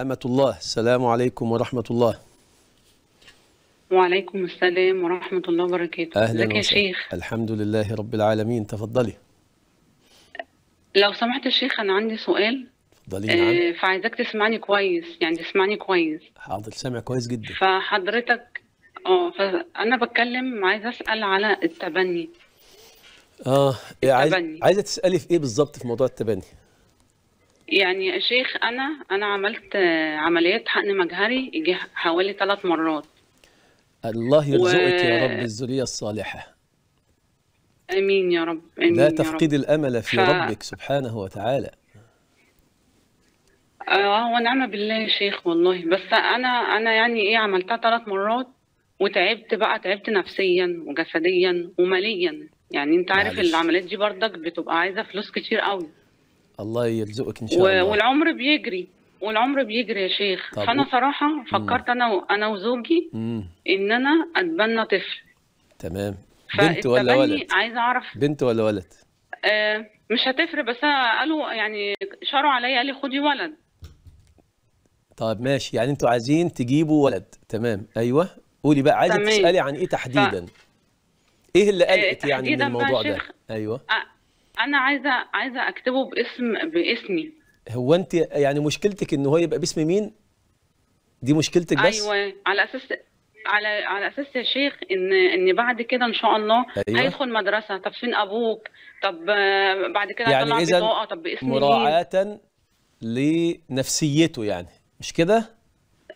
أمة الله السلام عليكم ورحمة الله وعليكم السلام ورحمة الله وبركاته أهلا يا شيخ الحمد لله رب العالمين تفضلي لو سمحت الشيخ أنا عندي سؤال تفضلي نعم آه فعايزاك تسمعني كويس يعني تسمعني كويس حاضر سامع كويس جدا فحضرتك اه فأنا بتكلم عايز أسأل على التبني اه إيه، التبني. عايزة تسألي في إيه بالظبط في موضوع التبني يعني يا شيخ انا انا عملت آه، عمليات حقن مجهري حوالي ثلاث مرات الله يرزقك و... يا رب الذريه الصالحه امين يا رب امين لا تفقد رب. الامل في ف... ربك سبحانه وتعالى اه ونعم بالله يا شيخ والله بس انا انا يعني ايه عملتها ثلاث مرات وتعبت بقى تعبت نفسيا وجسديا وماليا يعني انت عارف العمليات دي بردك بتبقى عايزه فلوس كتير قوي الله يرزقك ان شاء الله والعمر بيجري والعمر بيجري يا شيخ فانا صراحه فكرت انا انا وزوجي ان انا اتبنى طفل تمام بنت ولا ولد عايزه اعرف بنت ولا ولد آه مش هتفرق بس انا قالوا يعني شاروا عليا قال لي خدي ولد طب ماشي يعني انتوا عايزين تجيبوا ولد تمام ايوه قولي بقى عايزه تسالي عن ايه تحديدا ف... ايه اللي آه، قلقت يعني من الموضوع ده ايوه آه، انا عايزه عايزه اكتبه باسم باسمي هو انت يعني مشكلتك ان هو يبقى باسم مين دي مشكلتك بس ايوه على اساس على على اساس يا شيخ ان ان بعد كده ان شاء الله أيوة. هيدخل مدرسه طب فين ابوك طب بعد كده يعني اذا طب باسم مراعاه لنفسيته يعني مش كده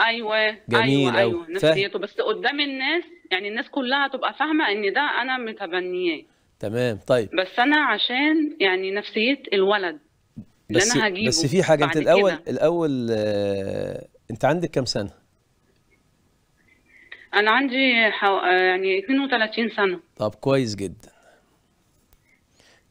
ايوه جميل ايوه, أيوة. نفسيته بس قدام الناس يعني الناس كلها تبقى فاهمه ان ده انا متبنياه تمام طيب بس انا عشان يعني نفسيه الولد اللي بس انا هجيبه بس في حاجه انت الاول كده. الاول آه انت عندك كام سنه انا عندي حو... آه، يعني 32 سنه طب كويس جدا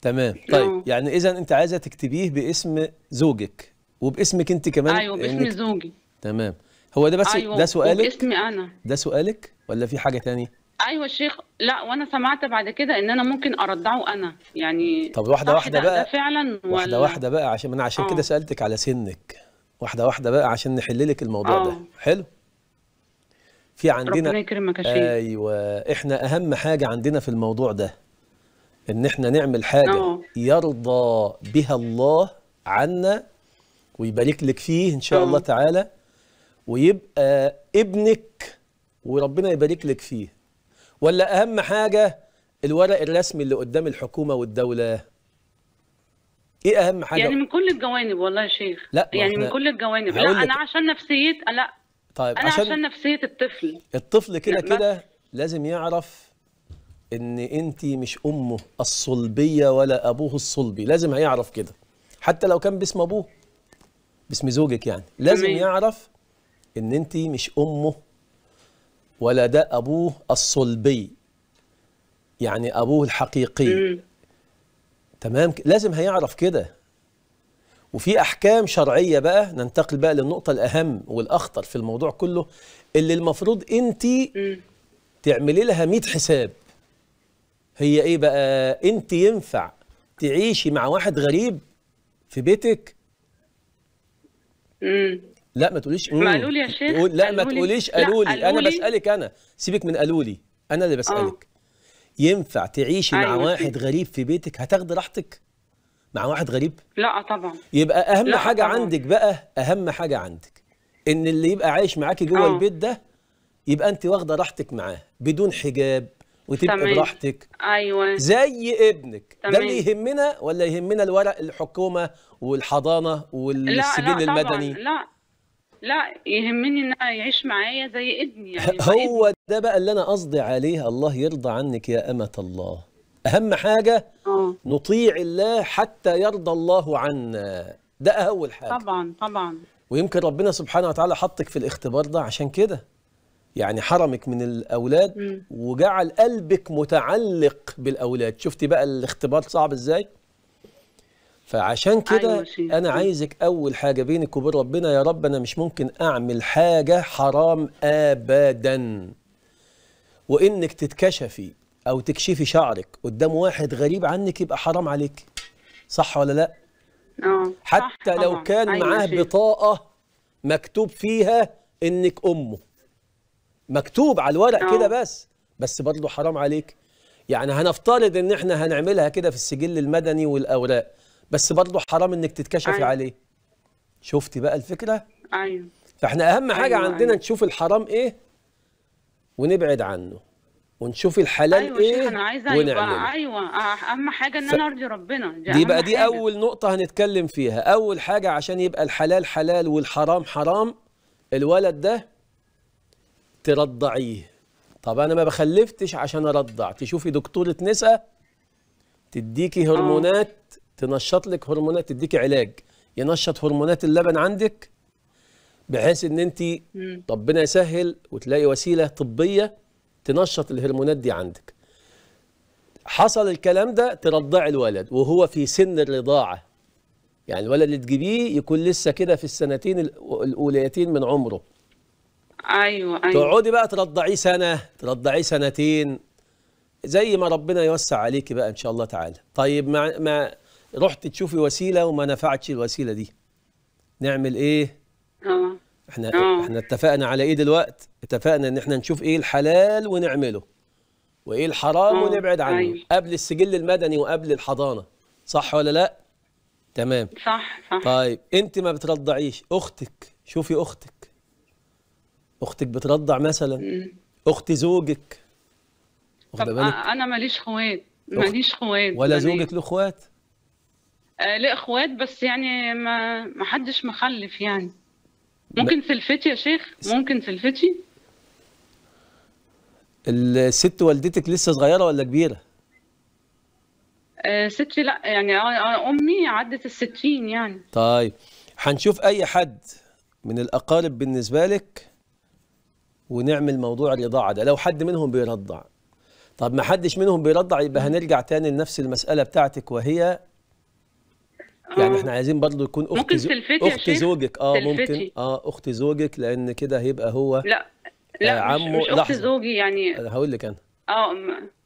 تمام طيب أوه. يعني اذا انت عايزه تكتبيه باسم زوجك وباسمك انت كمان ايوه باسم إنك... زوجي تمام هو ده بس أيوة. ده سؤالك باسمي انا ده سؤالك ولا في حاجه ثانيه ايوه الشيخ لا وانا سمعت بعد كده ان انا ممكن ارضعه انا يعني طب واحده واحده بقى ده فعلا ولا واحده واحده بقى عشان انا عشان كده آه. سالتك على سنك واحده واحده بقى عشان نحل لك الموضوع أوه. ده آه. حلو في عندنا ربنا يكرمك يا ايوه احنا اهم حاجه عندنا في الموضوع ده ان احنا نعمل حاجه أوه. يرضى بها الله عنا ويبارك لك فيه ان شاء أوه. الله آه. تعالى ويبقى ابنك وربنا يبارك لك فيه ولا اهم حاجه الورق الرسمي اللي قدام الحكومه والدوله ايه اهم حاجه يعني من كل الجوانب والله يا شيخ لا يعني من كل الجوانب لا انا عشان نفسيه لا طيب انا عشان, عشان نفسيه الطفل الطفل كده كده لازم يعرف ان انت مش امه الصلبيه ولا ابوه الصلبي لازم هيعرف كده حتى لو كان باسم ابوه باسم زوجك يعني لازم يعرف ان انت مش امه ولا ده أبوه الصلبي يعني أبوه الحقيقي تمام لازم هيعرف كده وفي أحكام شرعية بقى ننتقل بقى للنقطة الأهم والأخطر في الموضوع كله اللي المفروض أنت تعملي لها 100 حساب هي إيه بقى أنت ينفع تعيشي مع واحد غريب في بيتك لا ما تقوليش ما قالوا لي يا شيخ لا ما تقوليش قالوا لي انا بسالك انا سيبك من قالوا لي انا اللي بسالك أوه. ينفع تعيشي مع أيوة. واحد غريب في بيتك هتاخدي راحتك مع واحد غريب لا طبعا يبقى اهم حاجه طبعا. عندك بقى اهم حاجه عندك ان اللي يبقى عايش معاكي جوه أوه. البيت ده يبقى انت واخده راحتك معاه بدون حجاب وتبقى تمام. براحتك ايوه زي ابنك تمام. ده اللي يهمنا ولا يهمنا الورق الحكومه والحضانه والسجل المدني لا لا لا يهمني ان يعيش معايا زي ابني يعني هو ده بقى اللي انا قصدي عليه الله يرضى عنك يا امه الله اهم حاجه أوه. نطيع الله حتى يرضى الله عنا ده اول حاجه طبعا طبعا ويمكن ربنا سبحانه وتعالى حطك في الاختبار ده عشان كده يعني حرمك من الاولاد م. وجعل قلبك متعلق بالاولاد شفتي بقى الاختبار صعب ازاي فعشان كده أيوة انا عايزك اول حاجه بينك وبين ربنا يا رب انا مش ممكن اعمل حاجه حرام ابدا وانك تتكشفي او تكشفي شعرك قدام واحد غريب عنك يبقى حرام عليك صح ولا لا آه، حتى لو كان أيوة معاه بطاقه مكتوب فيها انك امه مكتوب على الورق كده آه. بس بس برضه حرام عليك يعني هنفترض ان احنا هنعملها كده في السجل المدني والاوراق بس برضه حرام انك تتكشفي أيوة. عليه شفتي بقى الفكره ايوه فاحنا اهم حاجه أيوة عندنا أيوة. نشوف الحرام ايه ونبعد عنه ونشوف الحلال أيوة ايه انا عايزه ايوه أه، اهم حاجه ان ف... انا ارضي ربنا دي, دي بقى دي حاجة. اول نقطه هنتكلم فيها اول حاجه عشان يبقى الحلال حلال والحرام حرام الولد ده ترضعيه طب انا ما بخلفتش عشان ارضع تشوفي دكتوره نساء تديكي آه. هرمونات أوه. تنشط لك هرمونات تديك علاج ينشط هرمونات اللبن عندك بحيث ان انت ربنا يسهل وتلاقي وسيله طبيه تنشط الهرمونات دي عندك حصل الكلام ده ترضعي الولد وهو في سن الرضاعه يعني الولد اللي تجيبيه يكون لسه كده في السنتين الاوليتين من عمره ايوه ايوه تقعدي بقى ترضعيه سنه ترضعيه سنتين زي ما ربنا يوسع عليكي بقى ان شاء الله تعالى طيب ما ما رحت تشوفي وسيله وما نفعتش الوسيله دي نعمل ايه اه احنا أوه. احنا اتفقنا على ايه دلوقتي اتفقنا ان احنا نشوف ايه الحلال ونعمله وايه الحرام أوه. ونبعد عنه أيوه. قبل السجل المدني وقبل الحضانه صح ولا لا تمام صح صح طيب انت ما بترضعيش اختك شوفي اختك اختك بترضع مثلا م. اخت زوجك طب انا ماليش اخوات ماليش اخوات ولا يعني زوجك له اخوات آه ليه اخوات بس يعني ما ما حدش مخلف يعني ممكن سلفتي يا شيخ ممكن سلفتي الست والدتك لسه صغيره ولا كبيره آه، ستي لا يعني آه، آه، امي عدت الستين يعني طيب هنشوف اي حد من الاقارب بالنسبه لك ونعمل موضوع الرضاعه ده لو حد منهم بيرضع طب ما حدش منهم بيرضع يبقى هنرجع تاني لنفس المساله بتاعتك وهي يعني آه. احنا عايزين برضه يكون اخت ممكن زو... اخت زوجك اه تلفتي. ممكن اه اخت زوجك لان كده هيبقى هو لا لا آه عمه مش, مش اخت زوجي يعني هقول لك انا اه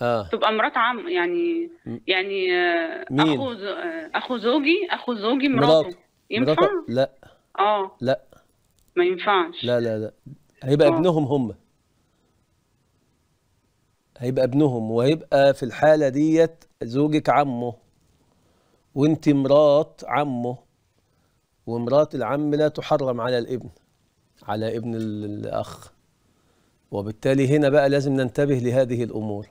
اه تبقى مرات عم يعني يعني آه مين؟ اخو ز... آه، اخو زوجي اخو زوجي مراته ينفع؟ لا اه لا ما ينفعش لا لا لا هيبقى أوه. ابنهم هم هيبقى ابنهم وهيبقى في الحالة ديت زوجك عمه وانت مرات عمه ومرات العم لا تحرم على الابن على ابن الاخ وبالتالي هنا بقى لازم ننتبه لهذه الامور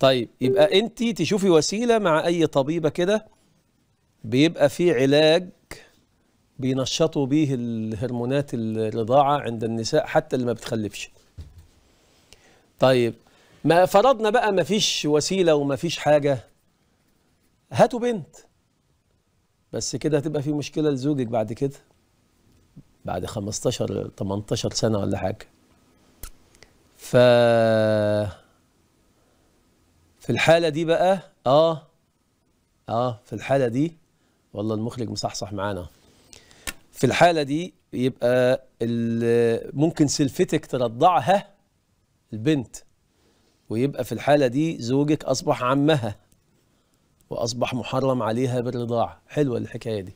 طيب يبقى انت تشوفي وسيله مع اي طبيبه كده بيبقى في علاج بينشطوا بيه الهرمونات الرضاعه عند النساء حتى اللي ما بتخلفش طيب ما فرضنا بقى ما فيش وسيله وما فيش حاجه هاتوا بنت بس كده هتبقى في مشكله لزوجك بعد كده بعد 15 18 سنه ولا حاجه ف في الحاله دي بقى اه اه في الحاله دي والله المخرج مصحصح معانا في الحاله دي يبقى ممكن سلفتك ترضعها البنت ويبقى في الحاله دي زوجك اصبح عمها واصبح محرم عليها بالرضاعه حلوه الحكايه دي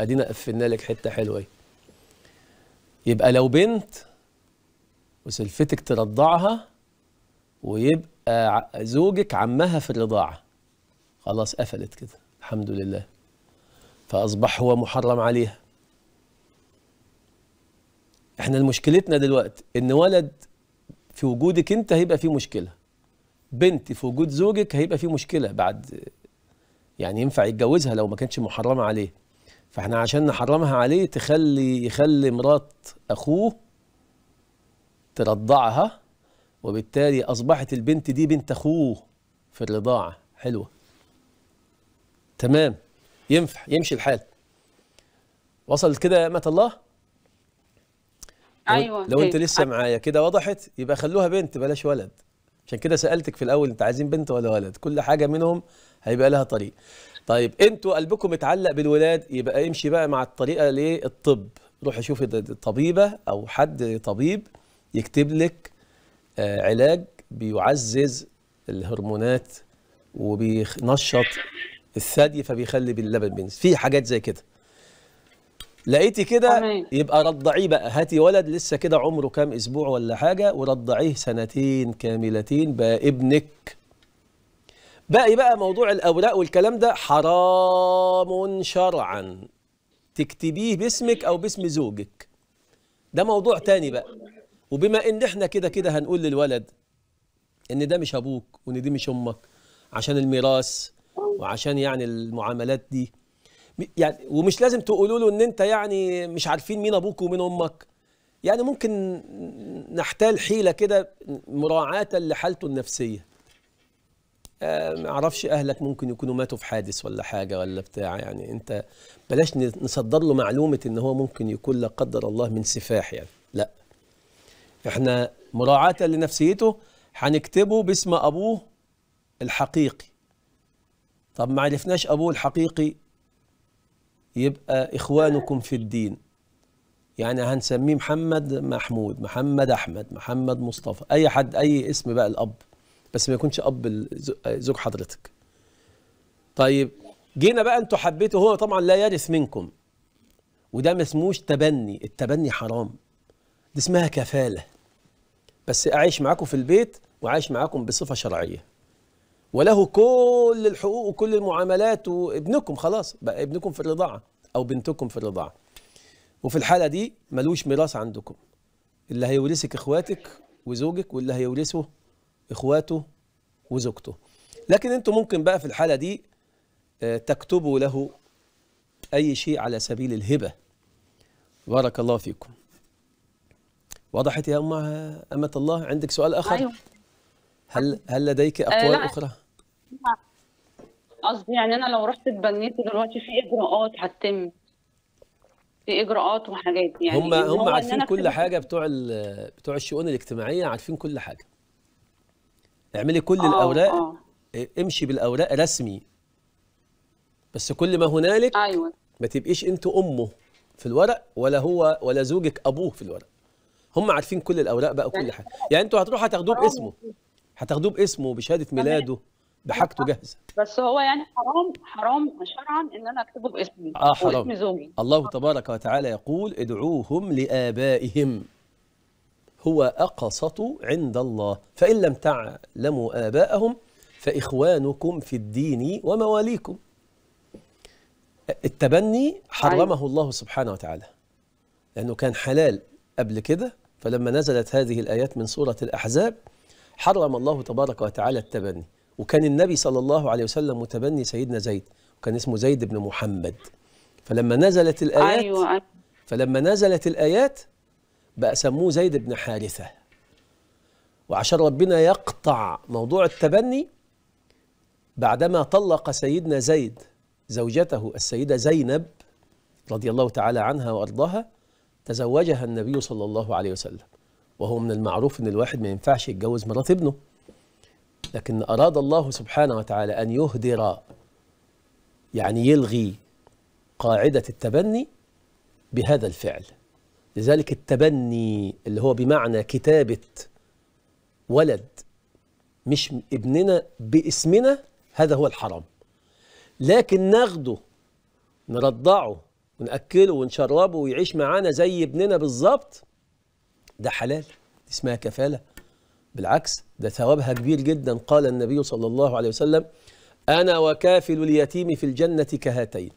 ادينا قفلنا لك حته حلوه يبقى لو بنت وسلفتك ترضعها ويبقى زوجك عمها في الرضاعه خلاص قفلت كده الحمد لله فاصبح هو محرم عليها احنا مشكلتنا دلوقتي ان ولد في وجودك انت هيبقى فيه مشكله بنت في وجود زوجك هيبقى فيه مشكله بعد يعني ينفع يتجوزها لو ما كانتش محرمه عليه فاحنا عشان نحرمها عليه تخلي يخلي مرات اخوه ترضعها وبالتالي اصبحت البنت دي بنت اخوه في الرضاعه حلوه تمام ينفع يمشي الحال وصلت كده يا امه الله ايوه لو انت أيوة. لسه معايا كده وضحت يبقى خلوها بنت بلاش ولد عشان كده سالتك في الاول انت عايزين بنت ولا ولد كل حاجه منهم هيبقى لها طريق طيب انتوا قلبكم متعلق بالولاد يبقى امشي بقى مع الطريقه للطب روح شوف طبيبه او حد طبيب يكتب لك آه، علاج بيعزز الهرمونات وبينشط الثدي فبيخلي باللبن بينزل في حاجات زي كده لقيتي كده يبقى رضعيه بقى هاتي ولد لسه كده عمره كام اسبوع ولا حاجه ورضعيه سنتين كاملتين بقى ابنك باقي بقى موضوع الاوراق والكلام ده حرام شرعا تكتبيه باسمك او باسم زوجك ده موضوع تاني بقى وبما ان احنا كده كده هنقول للولد ان ده مش ابوك وان دي مش امك عشان الميراث وعشان يعني المعاملات دي يعني ومش لازم تقولوا له ان انت يعني مش عارفين مين ابوك ومين امك يعني ممكن نحتال حيله كده مراعاه لحالته النفسيه آه، ما اعرفش اهلك ممكن يكونوا ماتوا في حادث ولا حاجه ولا بتاع يعني انت بلاش نصدر له معلومه ان هو ممكن يكون لا قدر الله من سفاح يعني لا احنا مراعاه لنفسيته هنكتبه باسم ابوه الحقيقي طب ما عرفناش ابوه الحقيقي يبقى إخوانكم في الدين يعني هنسميه محمد محمود محمد أحمد محمد مصطفى أي حد أي اسم بقى الأب بس ما يكونش أب زوج حضرتك طيب جينا بقى أنتوا حبيتوا هو طبعا لا يرث منكم وده ما اسموش تبني التبني حرام دي اسمها كفالة بس أعيش معاكم في البيت وعايش معاكم بصفة شرعية وله كل الحقوق وكل المعاملات وابنكم خلاص بقى ابنكم في الرضاعه او بنتكم في الرضاعه وفي الحاله دي ملوش ميراث عندكم اللي هيورثك اخواتك وزوجك واللي هيورثه اخواته وزوجته لكن انتم ممكن بقى في الحاله دي آه، تكتبوا له اي شيء على سبيل الهبه بارك الله فيكم وضحت يا أم أمة الله عندك سؤال آخر؟ أيوة. هل هل لديك آه، أقوال أه أخرى؟ قصدي يعني انا لو رحت اتبنيت دلوقتي في اجراءات هتتم في اجراءات وحاجات يعني هم هم عارفين كل حاجه بتوع بتوع الشؤون الاجتماعيه عارفين كل حاجه اعملي كل أوه الاوراق أوه. امشي بالاوراق رسمي بس كل ما هنالك ايوه ما تبقيش انت امه في الورق ولا هو ولا زوجك ابوه في الورق هم عارفين كل الاوراق بقى وكل يعني حاجه يعني انتوا هتروحوا هتاخدوه آه. باسمه هتاخدوه باسمه بشهاده ميلاده بحاجته جاهزه بس هو يعني حرام حرام شرعا ان انا اكتبه باسمي اه حرام واسم زوجي الله تبارك وتعالى يقول ادعوهم لابائهم هو اقسط عند الله فان لم تعلموا ابائهم فاخوانكم في الدين ومواليكم التبني حرمه أيوة. الله سبحانه وتعالى لانه كان حلال قبل كده فلما نزلت هذه الايات من سوره الاحزاب حرم الله تبارك وتعالى التبني وكان النبي صلى الله عليه وسلم متبني سيدنا زيد وكان اسمه زيد بن محمد فلما نزلت الآيات أيوة،, أيوة. فلما نزلت الآيات بقى سموه زيد بن حارثة وعشان ربنا يقطع موضوع التبني بعدما طلق سيدنا زيد زوجته السيدة زينب رضي الله تعالى عنها وأرضاها تزوجها النبي صلى الله عليه وسلم وهو من المعروف ان الواحد ما ينفعش يتجوز مرات ابنه لكن أراد الله سبحانه وتعالى أن يهدر يعني يلغي قاعدة التبني بهذا الفعل لذلك التبني اللي هو بمعنى كتابة ولد مش ابننا باسمنا هذا هو الحرام لكن ناخده نرضعه ونأكله ونشربه ويعيش معانا زي ابننا بالظبط ده حلال اسمها كفاله بالعكس ده ثوابها كبير جدا قال النبي صلى الله عليه وسلم أنا وكافل اليتيم في الجنة كهاتين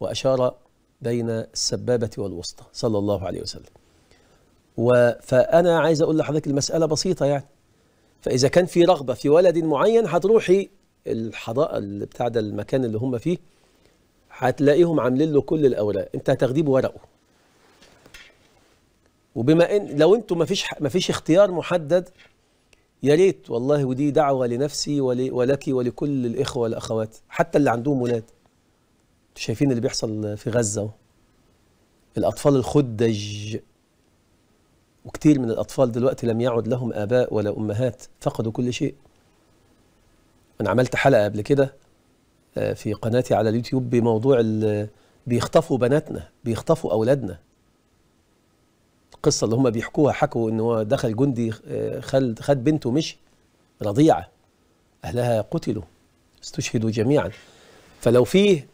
وأشار بين السبابة والوسطى صلى الله عليه وسلم فأنا عايز أقول لحضرتك المسألة بسيطة يعني فإذا كان في رغبة في ولد معين هتروحي اللي بتاع ده المكان اللي هم فيه هتلاقيهم عاملين له كل الأوراق أنت هتاخديه بورقه وبما ان لو انتوا ما فيش ما فيش اختيار محدد يا ريت والله ودي دعوه لنفسي ولك ولكل الاخوه والاخوات حتى اللي عندهم ولاد شايفين اللي بيحصل في غزه الاطفال الخدج وكتير من الاطفال دلوقتي لم يعد لهم اباء ولا امهات فقدوا كل شيء انا عملت حلقه قبل كده آه، في قناتي على اليوتيوب بموضوع بيخطفوا بناتنا بيخطفوا اولادنا القصه اللي هم بيحكوها حكوا ان هو دخل جندي آه، خد خد بنته مشي رضيعه اهلها قتلوا استشهدوا جميعا فلو فيه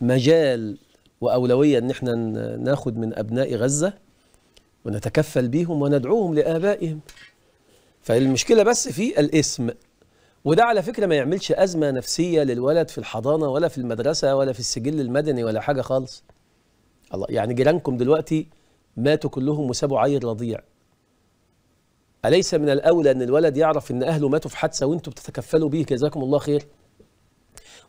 مجال واولويه ان احنا ناخد من ابناء غزه ونتكفل بيهم وندعوهم لابائهم فالمشكله بس في الاسم وده على فكره ما يعملش ازمه نفسيه للولد في الحضانه ولا في المدرسه ولا في السجل المدني ولا حاجه خالص الله يعني جيرانكم دلوقتي ماتوا كلهم وسابوا عيل رضيع أليس من الأولى أن الولد يعرف أن أهله ماتوا في حادثة وأنتم بتتكفلوا به جزاكم الله خير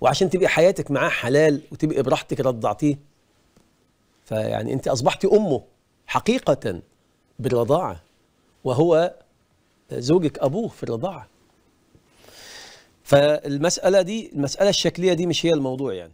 وعشان تبقي حياتك معاه حلال وتبقي براحتك رضعتيه فيعني أنت أصبحت أمه حقيقة بالرضاعة وهو زوجك أبوه في الرضاعة فالمسألة دي المسألة الشكلية دي مش هي الموضوع يعني